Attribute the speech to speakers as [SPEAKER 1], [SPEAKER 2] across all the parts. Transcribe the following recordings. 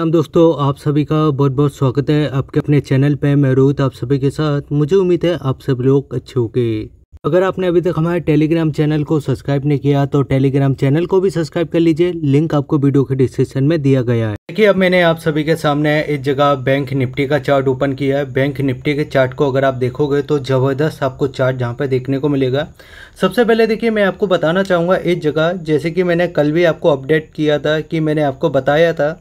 [SPEAKER 1] हम दोस्तों आप सभी का बहुत बहुत स्वागत है आपके अपने चैनल पे मैं रोहित आप सभी के साथ मुझे उम्मीद है आप सब लोग अच्छे होंगे अगर आपने अभी तक हमारे टेलीग्राम चैनल को सब्सक्राइब नहीं किया तो टेलीग्राम चैनल को भी सब्सक्राइब कर लीजिए लिंक आपको वीडियो के डिस्क्रिप्शन में दिया गया है देखिए अब मैंने आप सभी के सामने इस जगह बैंक निफ्टी का चार्ट ओपन किया है बैंक निफ्टी के चार्ट को अगर आप देखोगे तो ज़बरदस्त आपको चार्ट जहाँ पर देखने को मिलेगा सबसे पहले देखिए मैं आपको बताना चाहूँगा इस जगह जैसे कि मैंने कल भी आपको अपडेट किया था कि मैंने आपको बताया था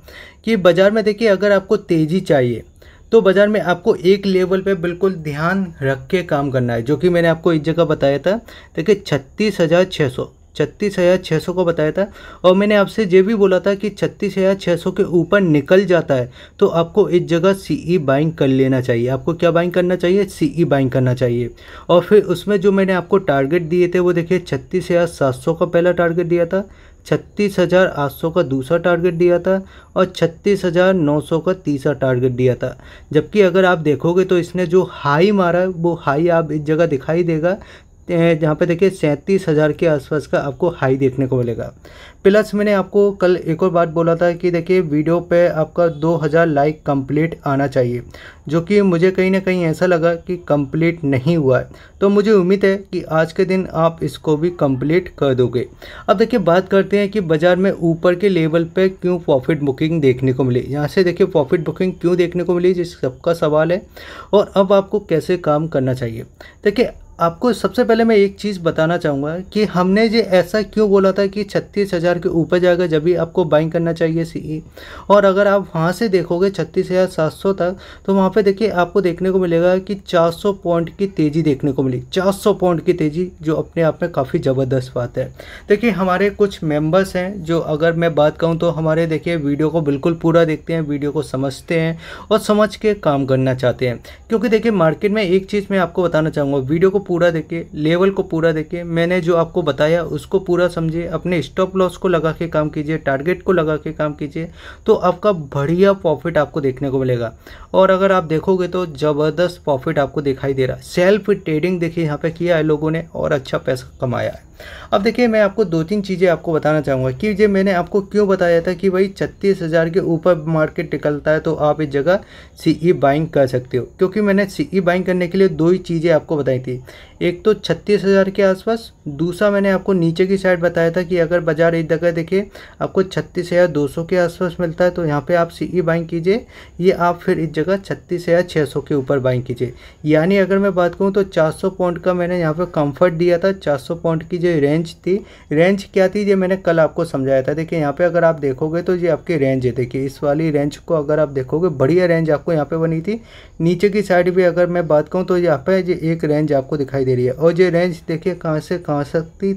[SPEAKER 1] कि बाज़ार में देखिए अगर आपको तेज़ी चाहिए तो बाज़ार में आपको एक लेवल पे बिल्कुल ध्यान रख के काम करना है जो कि मैंने आपको एक जगह बताया था देखिए छत्तीस हज़ार छः सौ छत्तीस हज़ार छः सौ को बताया था और मैंने आपसे ये भी बोला था कि छत्तीस हज़ार छः सौ के ऊपर निकल जाता है तो आपको इस जगह सी ई बाइंग कर लेना चाहिए आपको क्या बाइंग करना चाहिए सी ई बाइंग करना चाहिए और फिर उसमें जो मैंने आपको टारगेट दिए थे वो देखिए छत्तीस हज़ार सात सौ का पहला टारगेट दिया था छत्तीस हज़ार आठ सौ का दूसरा टारगेट दिया था और छत्तीस हज़ार नौ सौ का तीसरा टारगेट दिया था जबकि अगर आप देखोगे तो इसने जो हाई मारा वो हाई आप इस जगह दिखाई देगा जहाँ पे देखिए सैंतीस हज़ार के आसपास का आपको हाई देखने को मिलेगा प्लस मैंने आपको कल एक और बात बोला था कि देखिए वीडियो पे आपका 2000 लाइक कंप्लीट आना चाहिए जो कि मुझे कहीं ना कहीं ऐसा लगा कि कंप्लीट नहीं हुआ है तो मुझे उम्मीद है कि आज के दिन आप इसको भी कंप्लीट कर दोगे अब देखिए बात करते हैं कि बाज़ार में ऊपर के लेवल पर क्यों प्रॉफिट बुकिंग देखने को मिली यहाँ से देखिए प्रॉफिट बुकिंग क्यों देखने को मिली जिस सबका सवाल है और अब आपको कैसे काम करना चाहिए देखिए आपको सबसे पहले मैं एक चीज़ बताना चाहूँगा कि हमने जो ऐसा क्यों बोला था कि छत्तीस हज़ार के ऊपर जाएगा जब भी आपको बाइंग करना चाहिए सी e। और अगर आप वहाँ से देखोगे छत्तीस हज़ार सात सौ तक तो वहाँ पे देखिए आपको देखने को मिलेगा कि चार सौ पॉइंट की तेज़ी देखने को मिली चार सौ पॉइंट की तेज़ी जो अपने आप में काफ़ी ज़बरदस्त बात है देखिए हमारे कुछ मेम्बर्स हैं जो अगर मैं बात कहूँ तो हमारे देखिए वीडियो को बिल्कुल पूरा देखते हैं वीडियो को समझते हैं और समझ के काम करना चाहते हैं क्योंकि देखिए मार्केट में एक चीज़ मैं आपको बताना चाहूँगा वीडियो को पूरा देखे लेवल को पूरा देखे मैंने जो आपको बताया उसको पूरा समझिए अपने स्टॉप लॉस को लगा के काम कीजिए टारगेट को लगा के काम कीजिए तो आपका बढ़िया प्रॉफिट आपको देखने को मिलेगा और अगर आप देखोगे तो ज़बरदस्त प्रॉफिट आपको दिखाई दे रहा है सेल्फ ट्रेडिंग देखिए यहाँ पर किया है लोगों ने और अच्छा पैसा कमाया है अब देखिए मैं आपको दो तीन चीज़ें आपको बताना चाहूँगा कि ये मैंने आपको क्यों बताया था कि भाई छत्तीस हज़ार के ऊपर मार्केट निकलता है तो आप इस जगह सीई बाइंग e कर सकते हो क्योंकि मैंने ई बाइंग e करने के लिए दो ही चीज़ें आपको बताई थी एक तो छत्तीस हज़ार के आसपास दूसरा मैंने आपको नीचे की साइड बताया था कि अगर बाजार एक जगह देखिए आपको छत्तीस हज़ार दो सौ के आसपास मिलता है तो यहाँ पे आप सीई बाइंग e कीजिए ये आप फिर इस जगह छत्तीस हज़ार छः सौ के ऊपर बाइंग कीजिए यानी अगर मैं बात करूँ तो चार सौ पॉइंट का मैंने यहाँ पर कम्फर्ट दिया था चार सौ पॉइंट की ये रेंज थी रेंज क्या थी ये मैंने कल आपको समझाया था देखिए यहाँ पे अगर आप देखोगे तो ये आपकी रेंज है देखिए इस वाली रेंज को अगर आप देखोगे बढ़िया रेंज आपको यहाँ पे बनी थी नीचे की साइड भी अगर मैं बात करूँ तो यहाँ पे ये एक रेंज आपको दिखाई दे रही है और ये रेंज देखिए कहाँ से कहाँ सकती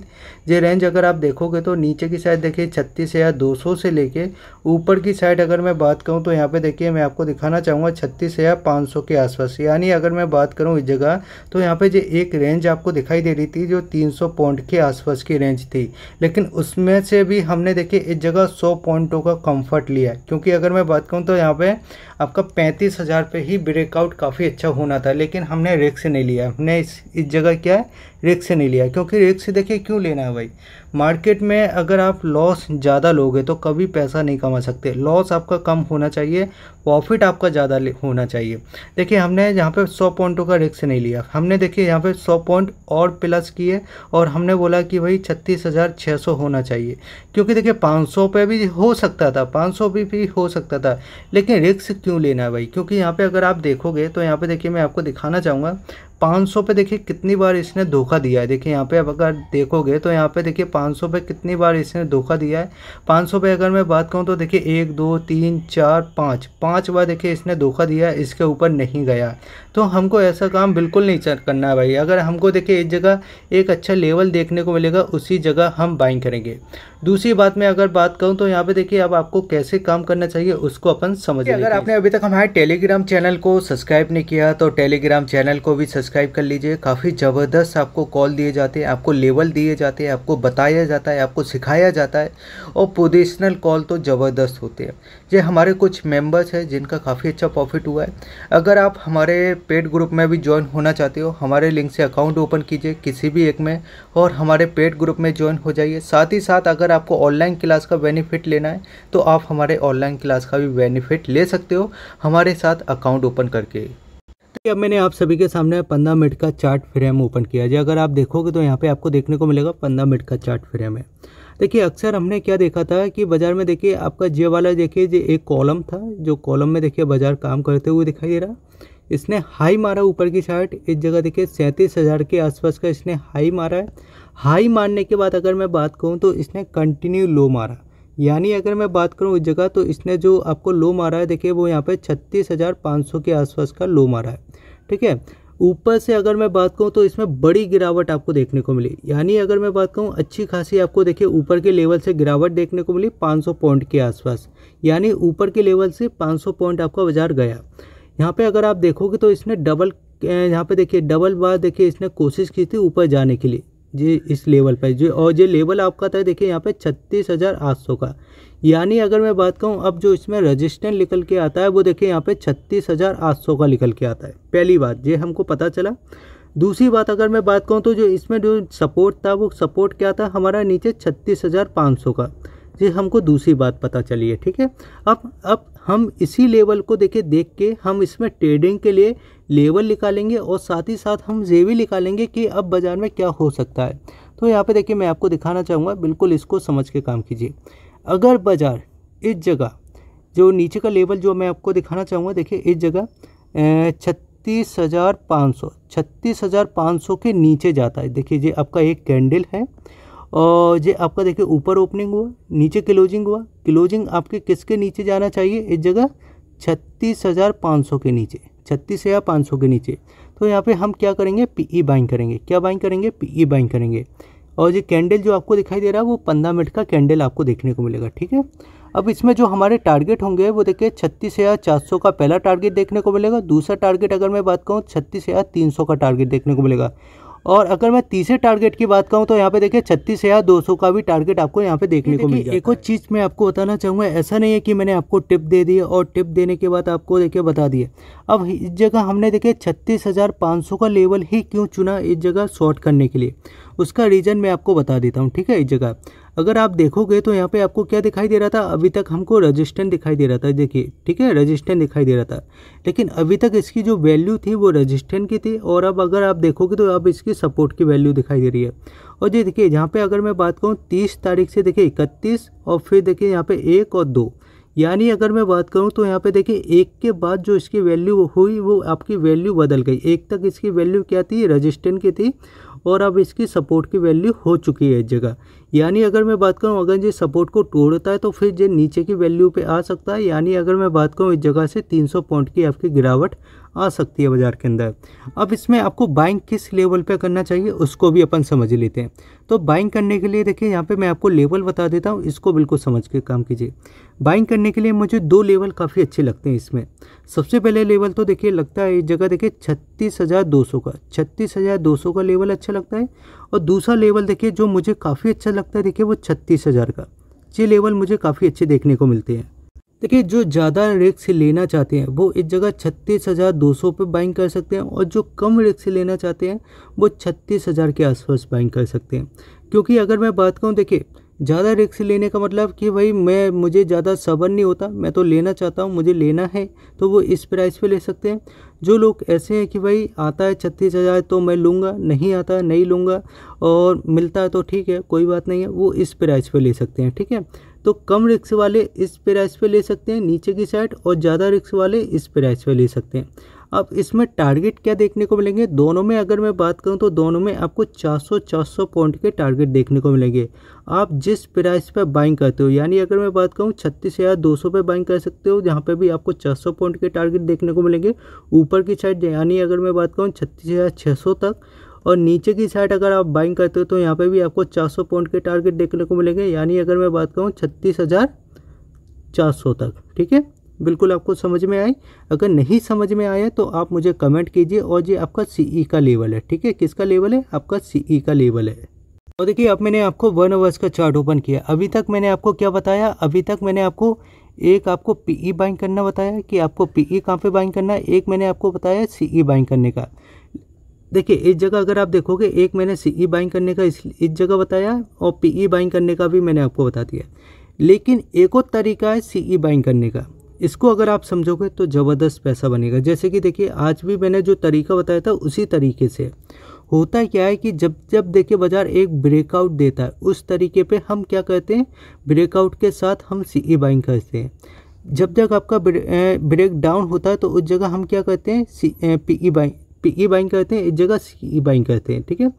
[SPEAKER 1] ये रेंज अगर आप देखोगे तो नीचे की साइड देखिए छत्तीस हज़ार दो सौ से लेके ऊपर की साइड अगर मैं बात करूँ तो यहाँ पर देखिए मैं आपको दिखाना चाहूँगा छत्तीस हज़ार पाँच सौ के आसपास यानी अगर मैं बात करूँ इस जगह तो यहाँ पर जो एक रेंज आपको दिखाई दे रही थी जो तीन सौ पॉइंट के आसपास की रेंज थी लेकिन उसमें से भी हमने देखिए इस जगह सौ पॉइंटों का कंफर्ट लिया क्योंकि अगर मैं बात करूं तो यहाँ पर आपका पैंतीस हज़ार पे ही ब्रेकआउट काफ़ी अच्छा होना था लेकिन हमने रिक्स नहीं लिया हमने इस इस जगह क्या है रिस्क से नहीं लिया क्योंकि रिस्क से देखिए क्यों लेना है भाई मार्केट में अगर आप लॉस ज़्यादा लोगे तो कभी पैसा नहीं कमा सकते लॉस आपका कम होना चाहिए प्रॉफिट आपका ज़्यादा होना चाहिए देखिए हमने यहाँ पे सौ पॉइंटों का रिस्क नहीं लिया हमने देखिए यहाँ पे सौ पॉइंट और प्लस किए और हमने बोला कि भाई छत्तीस हज़ार छः सौ होना चाहिए क्योंकि देखिए पाँच सौ पे भी हो सकता था पाँच सौ भी, भी हो सकता था लेकिन रिस्क क्यों लेना है भाई क्योंकि यहाँ पर अगर आप देखोगे तो यहाँ पर देखिए मैं आपको दिखाना चाहूँगा 500 पे देखिए कितनी बार इसने धोखा दिया है देखिए यहाँ पे अब अगर देखोगे तो यहाँ पे देखिए 500 पे कितनी बार इसने धोखा दिया है 500 पे अगर मैं बात करूँ तो देखिए एक दो तीन चार पाँच पाँच बार देखिए इसने धोखा दिया है इसके ऊपर नहीं गया तो हमको ऐसा काम बिल्कुल नहीं करना है भाई अगर हमको देखिए एक जगह एक अच्छा लेवल देखने को मिलेगा उसी जगह हम बाइंग करेंगे दूसरी बात मैं अगर बात करूँ तो यहाँ पे देखिए अब आपको कैसे काम करना चाहिए उसको अपन समझ अगर आपने अभी तक हमारे टेलीग्राम चैनल को सब्सक्राइब नहीं किया तो टेलीग्राम चैनल को भी सब्सक्राइब कर लीजिए काफ़ी ज़बरदस्त आपको कॉल दिए जाते हैं आपको लेवल दिए जाते हैं आपको बताया जाता है आपको सिखाया जाता है और पोजिशनल कॉल तो ज़बरदस्त होते हैं ये हमारे कुछ मेम्बर्स हैं जिनका काफ़ी अच्छा प्रॉफिट हुआ है अगर आप हमारे पेड ग्रुप में भी ज्वाइन होना चाहते हो हमारे लिंक से अकाउंट ओपन कीजिए किसी भी एक में और हमारे पेड ग्रुप में ज्वाइन हो जाइए साथ ही साथ अगर आपको ऑनलाइन क्लास का बेनिफिट लेना है तो आप हमारे ऑनलाइन क्लास का भी बेनिफिट ले सकते हो हमारे साथ अकाउंट ओपन करके तो अब मैंने आप सभी के सामने पंद्रह मिनट का चार्ट फ्रेम ओपन किया जी अगर आप देखोगे तो यहाँ पे आपको देखने को मिलेगा पंद्रह मिनट का चार्ट फ्रेम है देखिए अक्सर हमने क्या देखा था कि बाज़ार में देखिए आपका जे वाला देखिए जो एक कॉलम था जो कॉलम में देखिए बाज़ार काम करते हुए दिखाई दे रहा इसने हाई मारा ऊपर की चार्ट इस जगह देखिए सैंतीस के आसपास का इसने हाई मारा है हाई मारने के बाद अगर मैं बात करूँ तो इसने कंटिन्यू लो मारा यानी अगर मैं बात करूँ उस जगह तो इसने जो आपको लो मारा है देखिए वो यहाँ पे छत्तीस हज़ार पाँच सौ के आसपास का लो मारा है ठीक है ऊपर से अगर मैं बात करूं तो इसमें बड़ी गिरावट आपको देखने को मिली यानी अगर मैं बात करूं अच्छी खासी आपको देखिए ऊपर के लेवल से गिरावट देखने को मिली 500 पॉइंट के आसपास यानी ऊपर के लेवल से पाँच पॉइंट आपका बाजार गया यहाँ पर अगर आप देखोगे तो इसने डबल यहाँ पर देखिए डबल बार देखिए इसने कोशिश की थी ऊपर जाने के लिए ये इस लेवल पर जो और ये लेवल आपका था देखिए यहाँ पे छत्तीस हज़ार आठ सौ का यानी अगर मैं बात कहूँ अब जो इसमें रजिस्टेंस निकल के आता है वो देखिए यहाँ पे छत्तीस हज़ार आठ सौ का निकल के आता है पहली बात ये हमको पता चला दूसरी बात अगर मैं बात कहूँ तो जो इसमें जो सपोर्ट था वो सपोर्ट क्या था हमारा नीचे छत्तीस हज़ार पाँच सौ का ये हमको दूसरी बात पता चली है ठीक है अब अब हम इसी लेवल को देखिए देख के हम इसमें ट्रेडिंग के लिए लेवल निकालेंगे और साथ ही साथ हम ये भी निकालेंगे कि अब बाज़ार में क्या हो सकता है तो यहाँ पे देखिए मैं आपको दिखाना चाहूँगा बिल्कुल इसको समझ के काम कीजिए अगर बाज़ार इस जगह जो नीचे का लेवल जो मैं आपको दिखाना चाहूँगा देखिए इस जगह छत्तीस हज़ार पाँच सौ छत्तीस हज़ार पाँच सौ के नीचे जाता है देखिए ये आपका एक कैंडल है और जे आपका देखिए ऊपर ओपनिंग हुआ नीचे क्लोजिंग हुआ क्लोजिंग आपके किसके नीचे जाना चाहिए इस जगह छत्तीस हज़ार पाँच सौ के नीचे छत्तीस हज़ार पाँच सौ के नीचे तो यहाँ पे हम क्या करेंगे पीई बाइंग e करेंगे क्या बाइंग करेंगे पीई बाइंग e करेंगे और ये कैंडल जो आपको दिखाई दे रहा है वो पंद्रह मिनट का कैंडल आपको देखने को मिलेगा ठीक है अब इसमें जो हमारे टारगेट होंगे वो देखिए छत्तीस हज़ार चार सौ का पहला टारगेट देखने को मिलेगा दूसरा टारगेट अगर मैं बात करूँ छत्तीस हज़ार तीन सौ का टारगेट देखने को मिलेगा और अगर मैं तीसरे टारगेट की बात करूँ तो यहाँ पे देखिए छत्तीस हज़ार दो सौ का भी टारगेट आपको यहाँ पे देखने को मिलेगा एक और चीज़ मैं आपको बताना चाहूंगा ऐसा नहीं है कि मैंने आपको टिप दे दी और टिप देने के बाद आपको देखिए बता दिए अब इस जगह हमने देखिए छत्तीस हज़ार पाँच सौ का लेवल ही क्यों चुना इस जगह शॉर्ट करने के लिए उसका रीज़न मैं आपको बता देता हूँ ठीक है इस जगह अगर आप देखोगे तो यहाँ पे आपको क्या दिखाई दे रहा था अभी तक हमको रजिस्टेंट दिखाई दे रहा था देखिए ठीक है रजिस्टेंट दिखाई दे रहा था लेकिन अभी तक इसकी जो वैल्यू थी वो रजिस्टेंट की थी और अब अगर आप देखोगे तो अब इसकी सपोर्ट की वैल्यू दिखाई दे रही है और जी देखिए यहाँ पर अगर मैं बात करूँ तीस तारीख से देखिए इकतीस और फिर देखिए यहाँ पर एक और दो यानी अगर मैं बात करूं तो यहाँ पे देखिए एक के बाद जो इसकी वैल्यू हुई वो आपकी वैल्यू बदल गई एक तक इसकी वैल्यू क्या थी रजिस्टेंट की थी और अब इसकी सपोर्ट की वैल्यू हो चुकी है इस जगह यानी अगर मैं बात करूँ अगर ये सपोर्ट को तोड़ता है तो फिर ये नीचे की वैल्यू पे आ सकता है यानी अगर मैं बात करूँ इस जगह से 300 पॉइंट की आपकी गिरावट आ सकती है बाज़ार के अंदर अब इसमें आपको बाइंग किस लेवल पे करना चाहिए उसको भी अपन समझ लेते हैं तो बाइंग करने के लिए देखिए यहाँ पे मैं आपको लेवल बता देता हूँ इसको बिल्कुल समझ के काम कीजिए बाइंग करने के लिए मुझे दो लेवल काफ़ी अच्छे लगते हैं इसमें सबसे पहले लेवल तो देखिए लगता है इस जगह देखिए छत्तीस का छत्तीस का लेवल अच्छा लगता है और दूसरा लेवल देखिए जो मुझे काफ़ी अच्छा लगता है देखिए वो छत्तीस हज़ार का ये लेवल मुझे काफ़ी अच्छे देखने को मिलते हैं देखिए जो ज़्यादा रिक्स लेना चाहते हैं वो इस जगह छत्तीस हज़ार दो सौ पर बाइंग कर सकते हैं और जो कम रिक्स लेना चाहते हैं वो छत्तीस हज़ार के आसपास बाइंग कर सकते हैं क्योंकि अगर मैं बात करूँ देखिए ज़्यादा रिक्स लेने का मतलब कि भाई मैं मुझे ज़्यादा सबर नहीं होता मैं तो लेना चाहता हूँ मुझे लेना है तो वो इस प्राइस पे ले सकते हैं जो लोग ऐसे हैं कि भाई आता है छत्तीस हज़ार तो मैं लूँगा नहीं आता है नहीं लूँगा और मिलता है तो ठीक है कोई बात नहीं है वो इस प्राइस पर ले सकते हैं ठीक है तो कम रिक्स वाले इस प्राइस पर ले सकते हैं नीचे की साइड और ज़्यादा रिक्स वाले इस प्राइस पर ले सकते हैं अब इसमें टारगेट क्या देखने को मिलेंगे दोनों में अगर मैं बात करूं तो दोनों में आपको 400 400 पॉइंट के टारगेट देखने को मिलेंगे आप जिस प्राइस पर बाइंग करते हो यानी अगर मैं बात करूं छत्तीस हज़ार दो सौ पर बाइंग कर सकते हो जहां पे भी आपको 400 पॉइंट के टारगेट देखने को मिलेंगे ऊपर की साइड यानी अगर मैं बात करूँ छत्तीस हज़ार छः सौ तक और नीचे की साइड अगर आप बाइंग करते हो तो यहाँ पर भी आपको चार पॉइंट के टारगेट देखने को मिलेंगे यानी अगर मैं बात करूँ छत्तीस हज़ार चार सौ तक ठीक है बिल्कुल आपको समझ में आई अगर नहीं समझ में आया तो आप मुझे कमेंट कीजिए और ये आपका सीई e का लेवल है ठीक है किसका लेवल है आपका सी e का लेवल है और तो देखिए अब मैंने आपको वन अवर्स का चार्ट ओपन किया अभी तक मैंने आपको क्या बताया अभी तक मैंने आपको एक आपको पीई e बाइंग करना बताया कि आपको पीई कहाँ पे बाइंग करना है एक मैंने आपको बताया सीई बाइंग करने का देखिए इस जगह अगर आप देखोगे एक मैंने सीई बाइंग करने का इस इस जगह बताया और पीई बाइंग करने का भी मैंने आपको बता दिया लेकिन एक और तरीका है सीई बाइंग करने का इसको अगर आप समझोगे तो ज़बरदस्त पैसा बनेगा जैसे कि देखिए आज भी मैंने जो तरीका बताया था उसी तरीके से होता क्या है कि जब जब देखिए बाज़ार एक ब्रेकआउट देता है उस तरीके पे हम क्या करते हैं ब्रेकआउट के साथ हम सी ई बाइंग करते हैं जब जब आपका ब्रेक डाउन होता है तो उस जगह हम क्या करते हैं C P E buying P E buying करते हैं इस जगह सी ई बाइंग करते हैं ठीक है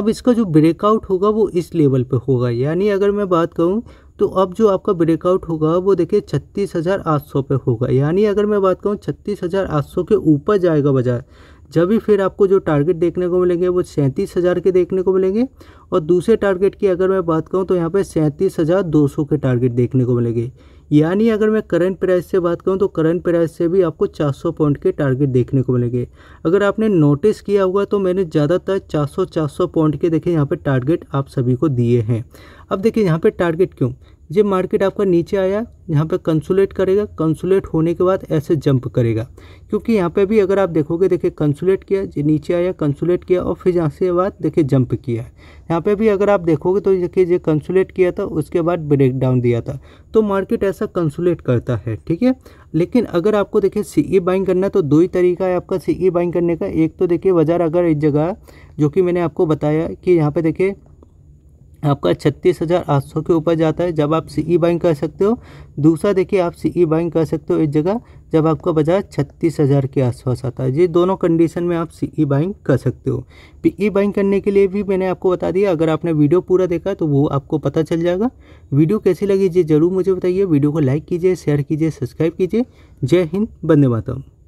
[SPEAKER 1] अब इसका जो ब्रेकआउट होगा वो इस लेवल पे होगा यानी अगर मैं बात करूँ तो अब जो आपका ब्रेकआउट होगा वो देखिए छत्तीस हज़ार आठ सौ पे होगा यानी अगर मैं बात करूँ छत्तीस हज़ार आठ सौ के ऊपर जाएगा बाज़ार जब भी फिर आपको जो टारगेट देखने को मिलेंगे वो सैंतीस हज़ार के देखने को मिलेंगे और दूसरे टारगेट की अगर मैं बात करूँ तो यहाँ पे सैंतीस हज़ार दो सौ के टारगेट देखने को मिलेंगे यानी अगर मैं करंट प्राइस से बात करूँ तो करंट प्राइस से भी आपको चार सौ पॉइंट के टारगेट देखने को मिलेंगे अगर आपने नोटिस किया होगा तो मैंने ज़्यादातर चार सौ चार सौ पॉइंट के देखे यहाँ पर टारगेट आप सभी को दिए हैं अब देखिए यहाँ पर टारगेट क्यों ये मार्केट आपका नीचे आया यहाँ पे कंसुलेट करेगा कंसुलेट होने के बाद ऐसे जंप करेगा क्योंकि यहाँ पे भी अगर आप देखोगे देखिए कंसुलेट किया ये नीचे आया कंसुलेट किया और फिर यहाँ से बाद देखिए जंप किया यहाँ पे भी अगर आप देखोगे तो देखिए ये कंसुलेट किया था उसके बाद ब्रेक डाउन दिया था तो मार्केट ऐसा कंसुलेट करता है ठीक है लेकिन अगर आपको देखिए सी ई बाइंग करना तो दो ही तरीका है आपका सी बाइंग e करने का एक तो देखिए बाज़ार अगर इस जगह जो कि मैंने आपको बताया कि यहाँ पर देखिए आपका छत्तीस हज़ार आठ सौ के ऊपर जाता है जब आप सी ई बाइंग कर सकते हो दूसरा देखिए आप सी ई बाइंग कर सकते हो इस जगह जब आपका बाजार छत्तीस हज़ार के आसपास आता है ये दोनों कंडीशन में आप सी ई बाइंग कर सकते हो पी ई बाइंग करने के लिए भी मैंने आपको बता दिया अगर आपने वीडियो पूरा देखा तो वो आपको पता चल जाएगा वीडियो कैसी लगी ये ज़रूर मुझे बताइए वीडियो को लाइक कीजिए शेयर कीजिए सब्सक्राइब कीजिए जय हिंद बंदे मातरम